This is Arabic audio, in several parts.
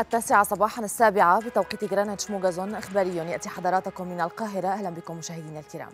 التاسعة صباحا السابعة بتوقيت جرانيتش موجزون إخباري يأتي حضراتكم من القاهرة أهلا بكم مشاهدينا الكرام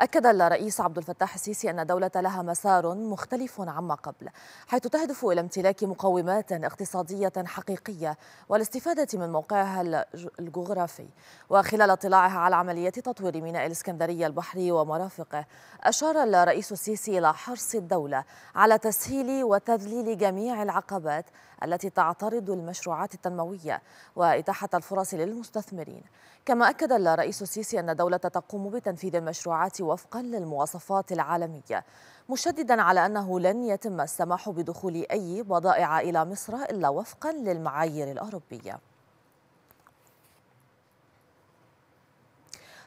أكد الرئيس عبد الفتاح السيسي أن الدولة لها مسار مختلف عما قبل حيث تهدف إلى امتلاك مقومات اقتصادية حقيقية والاستفادة من موقعها الجغرافي وخلال اطلاعها على عملية تطوير ميناء الإسكندرية البحري ومرافقه أشار الرئيس السيسي إلى حرص الدولة على تسهيل وتذليل جميع العقبات التي تعترض المشروعات التنموية وإتاحة الفرص للمستثمرين كما أكد الرئيس السيسي أن الدولة تقوم بتنفيذ المشروعات وفقا للمواصفات العالمية مشددا على أنه لن يتم السماح بدخول أي بضائع إلى مصر إلا وفقا للمعايير الأوروبية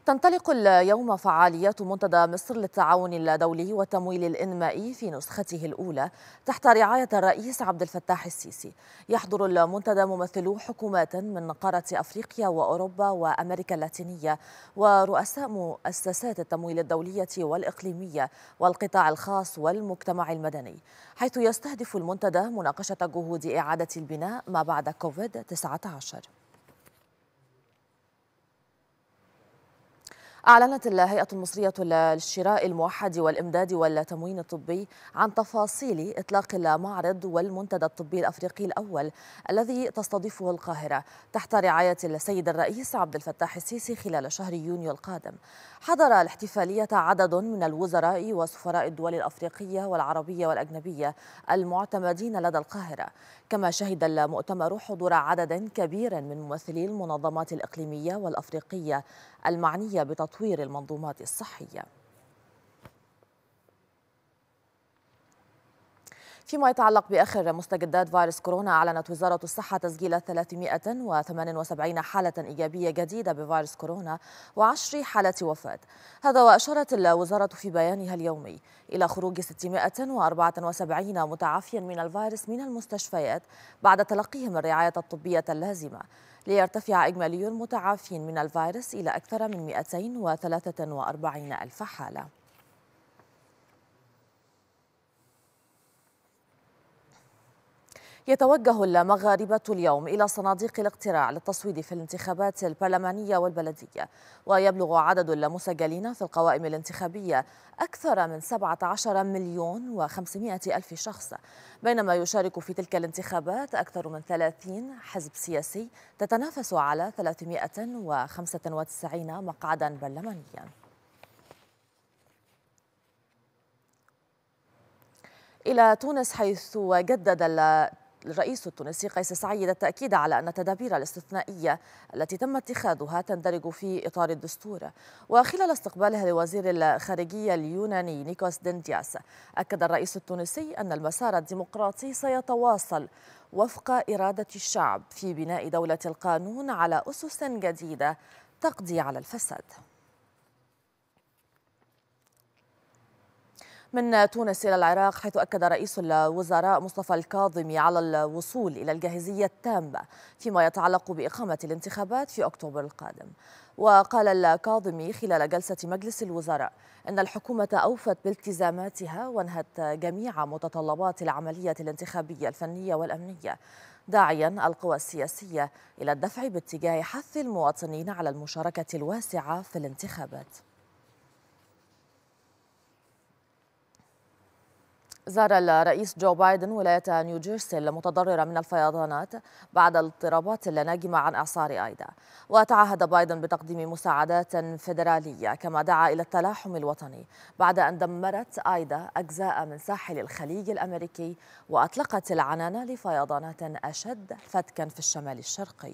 تنطلق اليوم فعاليات منتدى مصر للتعاون الدولي والتمويل الإنمائي في نسخته الأولى تحت رعاية الرئيس عبد الفتاح السيسي يحضر المنتدى ممثلو حكومات من قارة أفريقيا وأوروبا وأمريكا اللاتينية ورؤساء مؤسسات التمويل الدولية والإقليمية والقطاع الخاص والمجتمع المدني حيث يستهدف المنتدى مناقشة جهود إعادة البناء ما بعد كوفيد-19 أعلنت الهيئة المصرية للشراء الموحد والإمداد والتموين الطبي عن تفاصيل إطلاق المعرض والمنتدى الطبي الأفريقي الأول الذي تستضيفه القاهرة تحت رعاية السيد الرئيس عبد الفتاح السيسي خلال شهر يونيو القادم حضر الاحتفالية عدد من الوزراء وسفراء الدول الأفريقية والعربية والأجنبية المعتمدين لدى القاهرة كما شهد المؤتمر حضور عدد كبير من ممثلي المنظمات الإقليمية والأفريقية المعنية بتطبيق تطوير المنظومات الصحيه فيما يتعلق باخر مستجدات فيروس كورونا اعلنت وزاره الصحه تسجيل 378 حاله ايجابيه جديده بفيروس كورونا و10 حاله وفاه هذا واشارت الوزاره في بيانها اليومي الى خروج 674 متعافيا من الفيروس من المستشفيات بعد تلقيهم الرعايه الطبيه اللازمه ليرتفع إجمالي المتعافين من الفيروس إلى أكثر من 243 ألف حالة يتوجه المغاربة اليوم إلى صناديق الاقتراع للتصويت في الانتخابات البرلمانية والبلدية ويبلغ عدد المسجلين في القوائم الانتخابية أكثر من 17 مليون و500 ألف شخص بينما يشارك في تلك الانتخابات أكثر من 30 حزب سياسي تتنافس على 395 مقعدا برلمانيا إلى تونس حيث جدد الرئيس التونسي قيس سعيد التأكيد على أن التدابير الاستثنائية التي تم اتخاذها تندرج في إطار الدستور وخلال استقبالها لوزير الخارجية اليوناني نيكوس ديندياس أكد الرئيس التونسي أن المسار الديمقراطي سيتواصل وفق إرادة الشعب في بناء دولة القانون على أسس جديدة تقضي على الفساد من تونس إلى العراق حيث أكد رئيس الوزراء مصطفى الكاظمي على الوصول إلى الجاهزية التامة فيما يتعلق بإقامة الانتخابات في أكتوبر القادم وقال الكاظمي خلال جلسة مجلس الوزراء أن الحكومة أوفت بالتزاماتها وانهت جميع متطلبات العملية الانتخابية الفنية والأمنية داعيا القوى السياسية إلى الدفع باتجاه حث المواطنين على المشاركة الواسعة في الانتخابات زار الرئيس جو بايدن ولاية نيوجيرسي المتضررة من الفيضانات بعد الاضطرابات الناجمة عن إعصار آيدا وتعهد بايدن بتقديم مساعدات فيدرالية كما دعا إلى التلاحم الوطني بعد أن دمرت آيدا أجزاء من ساحل الخليج الأمريكي وأطلقت العنان لفيضانات أشد فتكا في الشمال الشرقي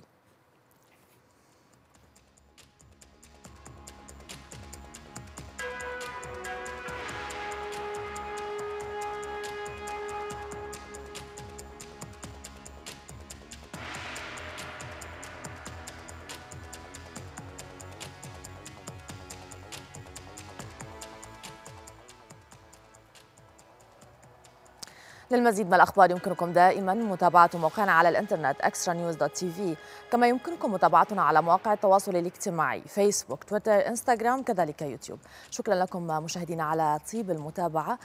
للمزيد من الأخبار يمكنكم دائما متابعة موقعنا على الإنترنت اكسترا نيوز دوت تي في كما يمكنكم متابعتنا على مواقع التواصل الاجتماعي فيسبوك تويتر إنستغرام كذلك يوتيوب شكرا لكم مشاهدينا على طيب المتابعة